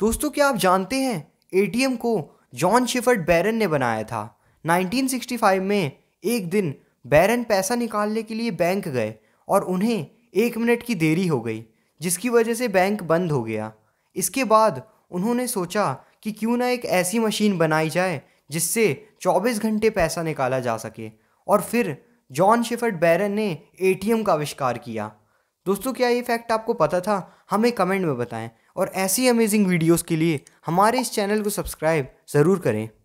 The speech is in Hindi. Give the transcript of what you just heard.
दोस्तों क्या आप जानते हैं एटीएम को जॉन शिफर्ड बैरन ने बनाया था 1965 में एक दिन बैरन पैसा निकालने के लिए बैंक गए और उन्हें एक मिनट की देरी हो गई जिसकी वजह से बैंक बंद हो गया इसके बाद उन्होंने सोचा कि क्यों ना एक ऐसी मशीन बनाई जाए जिससे 24 घंटे पैसा निकाला जा सके और फिर जॉन शिफर्ड बैरन ने एटीएम का आविष्कार किया दोस्तों क्या ये फैक्ट आपको पता था हमें कमेंट में बताएं और ऐसी अमेजिंग वीडियोस के लिए हमारे इस चैनल को सब्सक्राइब ज़रूर करें